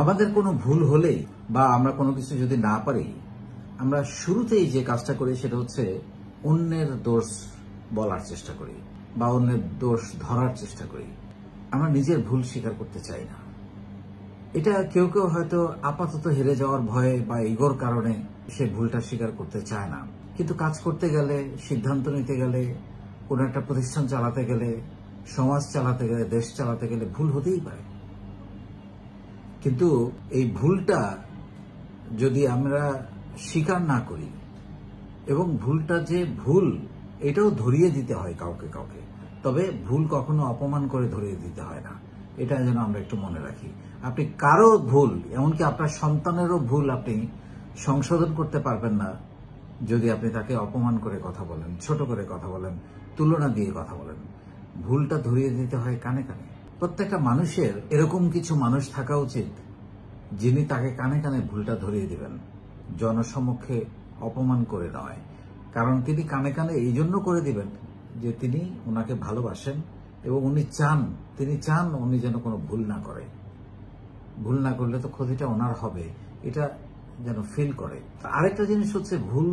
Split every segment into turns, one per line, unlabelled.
আমাদের কোনো ভুল হলে বা আমরা কোনো কিছু যদি না পারি আমরা শুরুতেই যে কাজটা করি সেটা হচ্ছে অন্যের দোষ বলার চেষ্টা করি বা অন্যের দোষ ধরার চেষ্টা করি আমরা নিজের ভুল স্বীকার করতে চাই না এটা কেউ কেউ হয়তো আপাতত হেরে যাওয়ার ভয়ে বা ইগোর কারণে সে ভুলটা স্বীকার করতে চায় না কিন্তু কাজ করতে গেলে সিদ্ধান্ত নিতে গেলে কোনো একটা প্রতিষ্ঠান চালাতে গেলে সমাজ চালাতে গেলে দেশ চালাতে গেলে ভুল হতেই পারে কিন্তু এই ভুলটা যদি আমরা স্বীকার না করি এবং ভুলটা যে ভুল এটাও ধরিয়ে দিতে হয় কাউকে কাউকে তবে ভুল কখনো অপমান করে ধরিয়ে দিতে হয় না এটা যেন আমরা একটু মনে রাখি আপনি কারো ভুল এমনকি আপনার সন্তানেরও ভুল আপনি সংশোধন করতে পারবেন না যদি আপনি তাকে অপমান করে কথা বলেন ছোট করে কথা বলেন তুলনা দিয়ে কথা বলেন ভুলটা ধরিয়ে দিতে হয় কানে কানে প্রত্যেকটা মানুষের এরকম কিছু মানুষ থাকা উচিত যিনি তাকে কানে কানে ভুলটা ধরিয়ে দিবেন জনসমক্ষে অপমান করে নয় কারণ তিনি কানে কানে এই জন্য করে দিবেন যে তিনি ওনাকে ভালোবাসেন এবং উনি চান তিনি চান উনি যেন কোনো ভুল না করে ভুল না করলে তো ক্ষতিটা ওনার হবে এটা যেন ফিল করে আরেকটা জিনিস হচ্ছে ভুল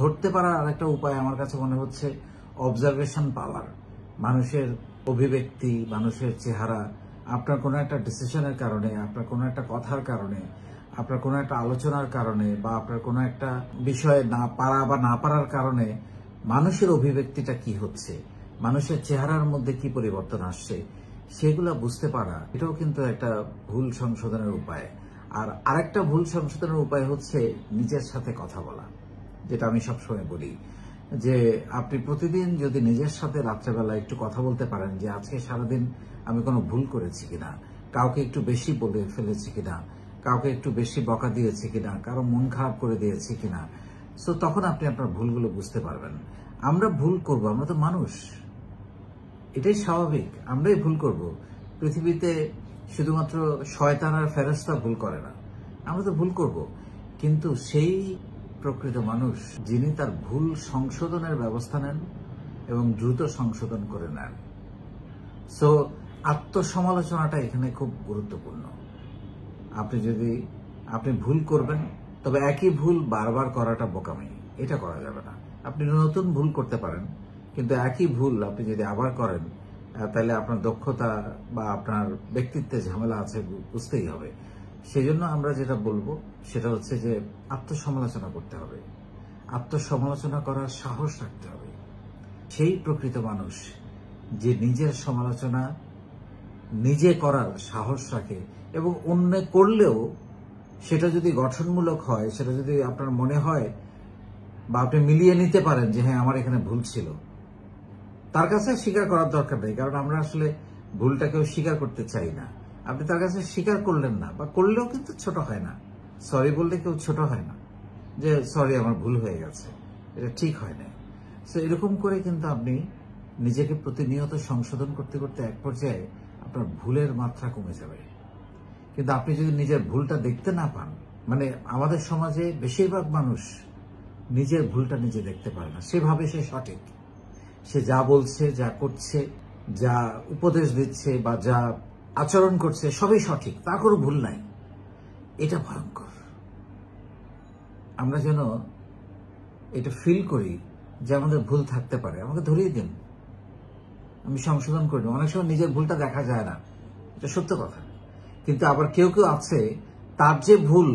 ধরতে পারার আরেকটা উপায় আমার কাছে মনে হচ্ছে অবজারভেশন পাওয়ার মানুষের অভিব্যক্তি মানুষের চেহারা আপনার কোনো একটা ডিসিশনের কারণে আপনার কোনো একটা কথার কারণে আপনার কোনো একটা আলোচনার কারণে বা আপনার কোনো একটা বিষয়ে না পারা বা না পারার কারণে মানুষের অভিব্যক্তিটা কি হচ্ছে মানুষের চেহারার মধ্যে কি পরিবর্তন আসছে সেগুলো বুঝতে পারা এটাও কিন্তু একটা ভুল সংশোধনের উপায় আর আরেকটা ভুল সংশোধনের উপায় হচ্ছে নিজের সাথে কথা বলা যেটা আমি সবসময় বলি যে আপনি প্রতিদিন যদি নিজের সাথে রাত্রেবেলা একটু কথা বলতে পারেন যে আজকে সারাদিন আমি কোনো ভুল করেছি কিনা কাউকে একটু বেশি বলে ফেলেছি কিনা কাউকে একটু বেশি বকা দিয়েছি কিনা কারো মন খারাপ করে দিয়েছি কিনা সো তখন আপনি আপনার ভুলগুলো বুঝতে পারবেন আমরা ভুল করব আমরা তো মানুষ এটাই স্বাভাবিক আমরাই ভুল করব পৃথিবীতে শুধুমাত্র শয়তান আর ফেরস্তা ভুল করে না আমরা তো ভুল করব কিন্তু সেই প্রকৃত মানুষ যিনি তার ভুল সংশোধনের ব্যবস্থা নেন এবং দ্রুত সংশোধন করে নেন সো আত্মসমালোচনাটা এখানে খুব গুরুত্বপূর্ণ আপনি যদি আপনি ভুল করবেন তবে একই ভুল বারবার করাটা বোকামি এটা করা যাবে না আপনি নতুন ভুল করতে পারেন কিন্তু একই ভুল আপনি যদি আবার করেন তাহলে আপনার দক্ষতা বা আপনার ব্যক্তিত্বে ঝামেলা আছে বুঝতেই হবে সেই জন্য আমরা যেটা বলবো সেটা হচ্ছে যে আত্মসমালোচনা করতে হবে আত্মসমালোচনা করার সাহস রাখতে হবে সেই প্রকৃত মানুষ যে নিজের সমালোচনা নিজে করার সাহস রাখে এবং অন্য করলেও সেটা যদি গঠনমূলক হয় সেটা যদি আপনার মনে হয় বা আপনি মিলিয়ে নিতে পারেন যে হ্যাঁ আমার এখানে ভুল ছিল তার কাছে স্বীকার করার দরকার নেই কারণ আমরা আসলে ভুলটাকেও স্বীকার করতে চাই না আপনি তার কাছে স্বীকার করলেন না বা করলেও কিন্তু ছোট হয় না সরি বললে কেউ ছোট হয় না যে সরি আমার ভুল হয়ে গেছে এটা ঠিক হয় না সো এরকম করে কিন্তু আপনি নিজেকে প্রতিনিয়ত সংশোধন করতে করতে এক পর্যায়ে আপনার ভুলের মাত্রা কমে যাবে কিন্তু আপনি যদি নিজের ভুলটা দেখতে না পান মানে আমাদের সমাজে বেশিরভাগ মানুষ নিজের ভুলটা নিজে দেখতে পারে না সেভাবে সে সঠিক সে যা বলছে যা করছে যা উপদেশ দিচ্ছে বা যা আচরণ করছে সবই সঠিক তার কোনো ভুল নাই এটা ভয়ঙ্কর আমরা যেন এটা ফিল করি যে আমাদের ভুল থাকতে পারে আমাকে ধরিয়ে দিন আমি সংশোধন করি অনেক সময় নিজের ভুলটা দেখা যায় না এটা সত্য কথা কিন্তু আবার কেউ কেউ আছে তার যে ভুল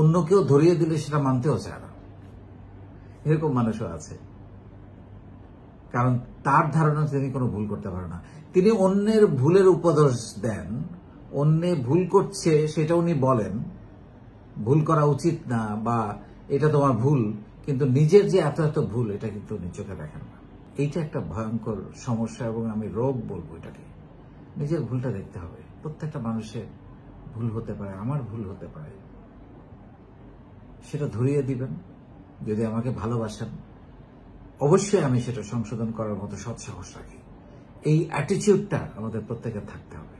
অন্য কেউ ধরিয়ে দিলে সেটা মানতেও চায় না এরকম মানুষও আছে কারণ তার ধারণা তিনি কোনো ভুল করতে পারে না তিনি অন্যের ভুলের উপদেশ দেন অন্যে ভুল করছে সেটা উনি বলেন ভুল করা উচিত না বা এটা তোমার ভুল কিন্তু নিজের যে এত এত ভুল এটা কিন্তু উনি চোখে দেখেন না এইটা একটা ভয়ঙ্কর সমস্যা এবং আমি রোগ বলবো এটাকে নিজের ভুলটা দেখতে হবে প্রত্যেকটা মানুষের ভুল হতে পারে আমার ভুল হতে পারে সেটা ধরিয়ে দিবেন যদি আমাকে ভালোবাসেন অবশ্যই আমি সেটা সংশোধন করার মতো সৎ সাহস রাখি এই অ্যাটিচিউডটা আমাদের প্রত্যেকে থাকতে হবে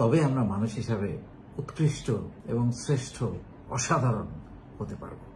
তবে আমরা মানুষ হিসাবে উৎকৃষ্ট এবং শ্রেষ্ঠ অসাধারণ হতে পারবো